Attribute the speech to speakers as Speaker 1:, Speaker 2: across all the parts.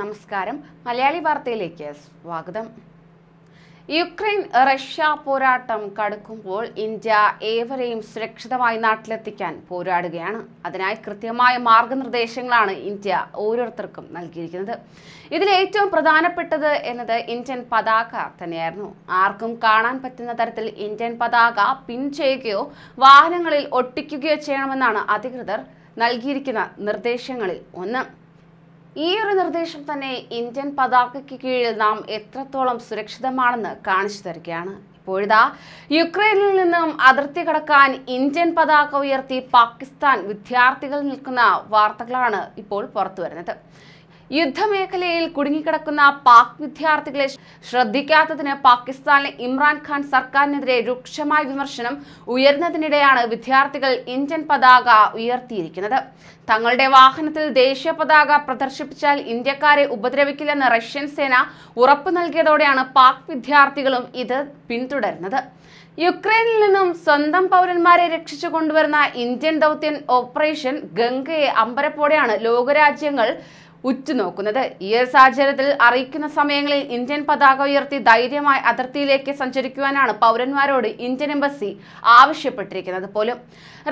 Speaker 1: നമസ്കാരം മലയാളി വാർത്തയിലേക്ക് സ്വാഗതം യുക്രൈൻ റഷ്യ പോരാട്ടം കടുക്കുമ്പോൾ ഇന്ത്യ ഏവരെയും സുരക്ഷിതമായി നാട്ടിലെത്തിക്കാൻ പോരാടുകയാണ് അതിനായി കൃത്യമായ മാർഗനിർദ്ദേശങ്ങളാണ് ഇന്ത്യ ഓരോരുത്തർക്കും നൽകിയിരിക്കുന്നത് ഇതിൽ ഏറ്റവും പ്രധാനപ്പെട്ടത് എന്നത് ഇന്ത്യൻ പതാക തന്നെയായിരുന്നു ആർക്കും കാണാൻ പറ്റുന്ന തരത്തിൽ ഇന്ത്യൻ പതാക പിൻ ചെയ്യുകയോ വാഹനങ്ങളിൽ ഒട്ടിക്കുകയോ ചെയ്യണമെന്നാണ് അധികൃതർ നൽകിയിരിക്കുന്ന നിർദ്ദേശങ്ങളിൽ ഒന്ന് ഈ ഒരു നിർദ്ദേശം തന്നെ ഇന്ത്യൻ പതാകയ്ക്ക് കീഴിൽ നാം എത്രത്തോളം സുരക്ഷിതമാണെന്ന് കാണിച്ചു തരികയാണ് ഇപ്പോഴിതാ യുക്രൈനിൽ നിന്നും അതിർത്തി കടക്കാൻ ഇന്ത്യൻ പതാക ഉയർത്തി പാകിസ്ഥാൻ വിദ്യാർത്ഥികൾ നിൽക്കുന്ന വാർത്തകളാണ് ഇപ്പോൾ പുറത്തുവരുന്നത് യുദ്ധമേഖലയിൽ കുടുങ്ങിക്കിടക്കുന്ന പാക് വിദ്യാർത്ഥികളെ ശ്രദ്ധിക്കാത്തതിന് പാകിസ്ഥാനിലെ ഇമ്രാൻഖാൻ സർക്കാരിനെതിരെ രൂക്ഷമായ വിമർശനം ഉയർന്നതിനിടെയാണ് വിദ്യാർത്ഥികൾ ഇന്ത്യൻ പതാക ഉയർത്തിയിരിക്കുന്നത് തങ്ങളുടെ വാഹനത്തിൽ ദേശീയ പതാക പ്രദർശിപ്പിച്ചാൽ ഇന്ത്യക്കാരെ ഉപദ്രവിക്കില്ലെന്ന് റഷ്യൻ സേന ഉറപ്പു നൽകിയതോടെയാണ് പാക് വിദ്യാർത്ഥികളും ഇത് പിന്തുടരുന്നത് യുക്രൈനിൽ നിന്നും സ്വന്തം പൗരന്മാരെ രക്ഷിച്ചു കൊണ്ടുവരുന്ന ഇന്ത്യൻ ദൗത്യൻ ഓപ്പറേഷൻ ഗംഗയെ അമ്പരപ്പോടെയാണ് ലോകരാജ്യങ്ങൾ ഉറ്റുനോക്കുന്നത് ഈ സാഹചര്യത്തിൽ അറിയിക്കുന്ന സമയങ്ങളിൽ ഇന്ത്യൻ പതാക ഉയർത്തി ധൈര്യമായി അതിർത്തിയിലേക്ക് സഞ്ചരിക്കുവാനാണ് പൗരന്മാരോട് ഇന്ത്യൻ എംബസി ആവശ്യപ്പെട്ടിരിക്കുന്നത് പോലും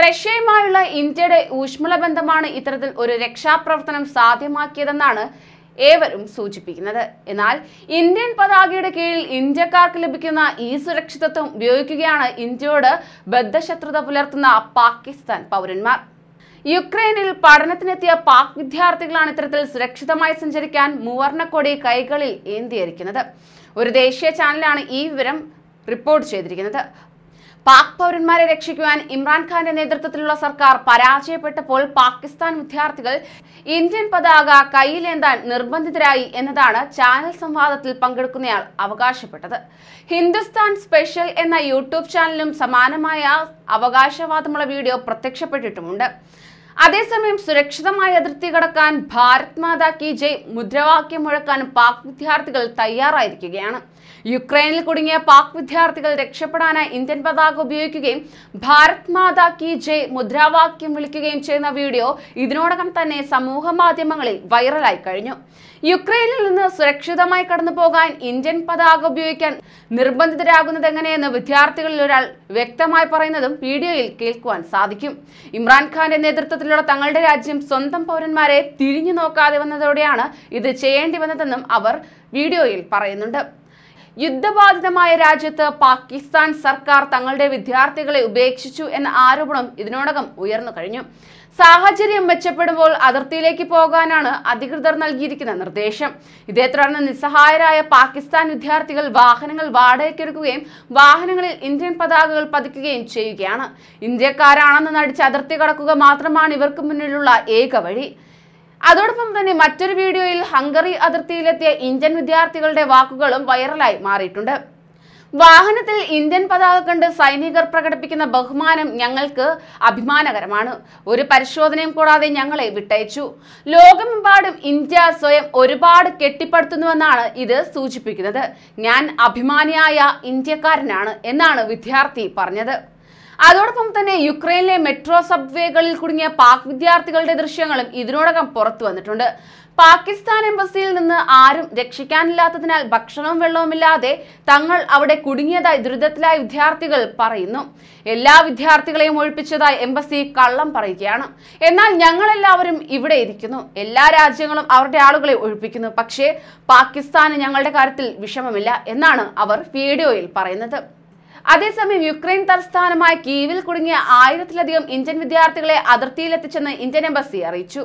Speaker 1: റഷ്യയുമായുള്ള ഇന്ത്യയുടെ ഊഷ്മള ബന്ധമാണ് ഇത്തരത്തിൽ ഒരു രക്ഷാപ്രവർത്തനം സാധ്യമാക്കിയതെന്നാണ് ഏവരും സൂചിപ്പിക്കുന്നത് എന്നാൽ ഇന്ത്യൻ പതാകയുടെ കീഴിൽ ഇന്ത്യക്കാർക്ക് ലഭിക്കുന്ന ഈ സുരക്ഷിതത്വം ഉപയോഗിക്കുകയാണ് ഇന്ത്യയോട് ബദ്ധശത്രുത പുലർത്തുന്ന പാകിസ്ഥാൻ പൗരന്മാർ യുക്രൈനിൽ പഠനത്തിനെത്തിയ പാക് വിദ്യാർത്ഥികളാണ് ഇത്തരത്തിൽ സുരക്ഷിതമായി സഞ്ചരിക്കാൻ കൊടി കൈകളിൽ ഏന്തിയിരിക്കുന്നത് ഒരു ദേശീയ ചാനലാണ് ഈ വിവരം റിപ്പോർട്ട് ചെയ്തിരിക്കുന്നത് പാക് പൗരന്മാരെ രക്ഷിക്കുവാൻ ഇമ്രാൻഖാന്റെ നേതൃത്വത്തിലുള്ള സർക്കാർ പരാജയപ്പെട്ടപ്പോൾ പാകിസ്ഥാൻ വിദ്യാർത്ഥികൾ ഇന്ത്യൻ പതാക കയ്യിലേന്താൻ നിർബന്ധിതരായി എന്നതാണ് ചാനൽ സംവാദത്തിൽ പങ്കെടുക്കുന്നയാൾ അവകാശപ്പെട്ടത് ഹിന്ദുസ്ഥാൻ സ്പെഷ്യൽ എന്ന യൂട്യൂബ് ചാനലും സമാനമായ അവകാശവാദമുള്ള വീഡിയോ പ്രത്യക്ഷപ്പെട്ടിട്ടുമുണ്ട് അതേസമയം സുരക്ഷിതമായ അതിർത്തി കടക്കാൻ ഭാരത് മാതാ കി ജയ് മുദ്രാവാക്യം മുഴക്കാൻ പാക് വിദ്യാർത്ഥികൾ തയ്യാറായിരിക്കുകയാണ് യുക്രൈനിൽ കുടുങ്ങിയ പാക് വിദ്യാർത്ഥികൾ രക്ഷപ്പെടാനായി ഇന്ത്യൻ പതാക ഉപയോഗിക്കുകയും ഭാരത് മാതാ കി ജയ് മുദ്രാവാക്യം വിളിക്കുകയും ചെയ്യുന്ന വീഡിയോ ഇതിനോടകം തന്നെ സമൂഹ മാധ്യമങ്ങളിൽ വൈറലായി കഴിഞ്ഞു യുക്രൈനിൽ നിന്ന് സുരക്ഷിതമായി കടന്നു പോകാൻ ഇന്ത്യൻ പതാക ഉപയോഗിക്കാൻ എങ്ങനെയെന്ന് വിദ്യാർത്ഥികളിൽ ഒരാൾ വ്യക്തമായി പറയുന്നതും വീഡിയോയിൽ കേൾക്കുവാൻ സാധിക്കും ഇമ്രാൻഖാന്റെ നേതൃത്വത്തിലുള്ള തങ്ങളുടെ രാജ്യം സ്വന്തം പൗരന്മാരെ തിരിഞ്ഞു നോക്കാതെ വന്നതോടെയാണ് ഇത് ചെയ്യേണ്ടി വന്നതെന്നും അവർ വീഡിയോയിൽ പറയുന്നുണ്ട് യുദ്ധബാധിതമായ രാജ്യത്ത് പാകിസ്ഥാൻ സർക്കാർ തങ്ങളുടെ വിദ്യാർത്ഥികളെ ഉപേക്ഷിച്ചു എന്ന ആരോപണം ഇതിനോടകം ഉയർന്നു കഴിഞ്ഞു സാഹചര്യം മെച്ചപ്പെടുമ്പോൾ അതിർത്തിയിലേക്ക് പോകാനാണ് അധികൃതർ നൽകിയിരിക്കുന്ന നിർദ്ദേശം ഇതേ തുടർന്ന് നിസ്സഹായരായ പാകിസ്ഥാൻ വിദ്യാർത്ഥികൾ വാഹനങ്ങൾ വാടകയ്ക്കെടുക്കുകയും വാഹനങ്ങളിൽ ഇന്ത്യൻ പതാകകൾ പതിക്കുകയും ചെയ്യുകയാണ് ഇന്ത്യക്കാരാണെന്ന് നടിച്ച് അതിർത്തി കടക്കുക മാത്രമാണ് ഇവർക്ക് മുന്നിലുള്ള ഏക വഴി അതോടൊപ്പം തന്നെ മറ്റൊരു വീഡിയോയിൽ ഹംഗറി അതിർത്തിയിലെത്തിയ ഇന്ത്യൻ വിദ്യാർത്ഥികളുടെ വാക്കുകളും വൈറലായി മാറിയിട്ടുണ്ട് വാഹനത്തിൽ ഇന്ത്യൻ പതാക കണ്ട് സൈനികർ പ്രകടിപ്പിക്കുന്ന ബഹുമാനം ഞങ്ങൾക്ക് അഭിമാനകരമാണ് ഒരു പരിശോധനയും കൂടാതെ ഞങ്ങളെ വിട്ടയച്ചു ലോകമെമ്പാടും ഇന്ത്യ സ്വയം ഒരുപാട് കെട്ടിപ്പടുത്തുന്നുവെന്നാണ് ഇത് സൂചിപ്പിക്കുന്നത് ഞാൻ അഭിമാനിയായ ഇന്ത്യക്കാരനാണ് എന്നാണ് വിദ്യാർത്ഥി പറഞ്ഞത് അതോടൊപ്പം തന്നെ യുക്രൈനിലെ മെട്രോ സബ്വേകളിൽ കുടുങ്ങിയ പാക് വിദ്യാർത്ഥികളുടെ ദൃശ്യങ്ങളും ഇതിനോടകം പുറത്തു വന്നിട്ടുണ്ട് പാകിസ്ഥാൻ എംബസിയിൽ നിന്ന് ആരും രക്ഷിക്കാനില്ലാത്തതിനാൽ ഭക്ഷണവും വെള്ളവുമില്ലാതെ തങ്ങൾ അവിടെ കുടുങ്ങിയതായി ദുരിതത്തിലായ വിദ്യാർത്ഥികൾ പറയുന്നു എല്ലാ വിദ്യാർത്ഥികളെയും ഒഴിപ്പിച്ചതായി എംബസി കള്ളം പറയുകയാണ് എന്നാൽ ഞങ്ങളെല്ലാവരും ഇവിടെ ഇരിക്കുന്നു എല്ലാ രാജ്യങ്ങളും അവരുടെ ആളുകളെ ഒഴിപ്പിക്കുന്നു പക്ഷേ പാകിസ്ഥാന് ഞങ്ങളുടെ കാര്യത്തിൽ വിഷമമില്ല എന്നാണ് അവർ വീഡിയോയിൽ പറയുന്നത് അതേസമയം യുക്രൈൻ തലസ്ഥാനമായ കീവിൽ കുടുങ്ങിയ ആയിരത്തിലധികം ഇന്ത്യൻ വിദ്യാർത്ഥികളെ അതിർത്തിയിലെത്തിച്ചെന്ന് ഇന്ത്യൻ എംബസി അറിയിച്ചു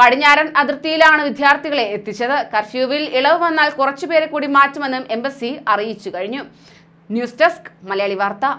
Speaker 1: പടിഞ്ഞാറൻ അതിർത്തിയിലാണ് വിദ്യാർത്ഥികളെ എത്തിച്ചത് കർഫ്യൂവിൽ ഇളവ് വന്നാൽ കുറച്ചുപേരെ കൂടി മാറ്റുമെന്നും എംബസി അറിയിച്ചു കഴിഞ്ഞു ന്യൂസ് ഡെസ്ക് മലയാളി വാർത്ത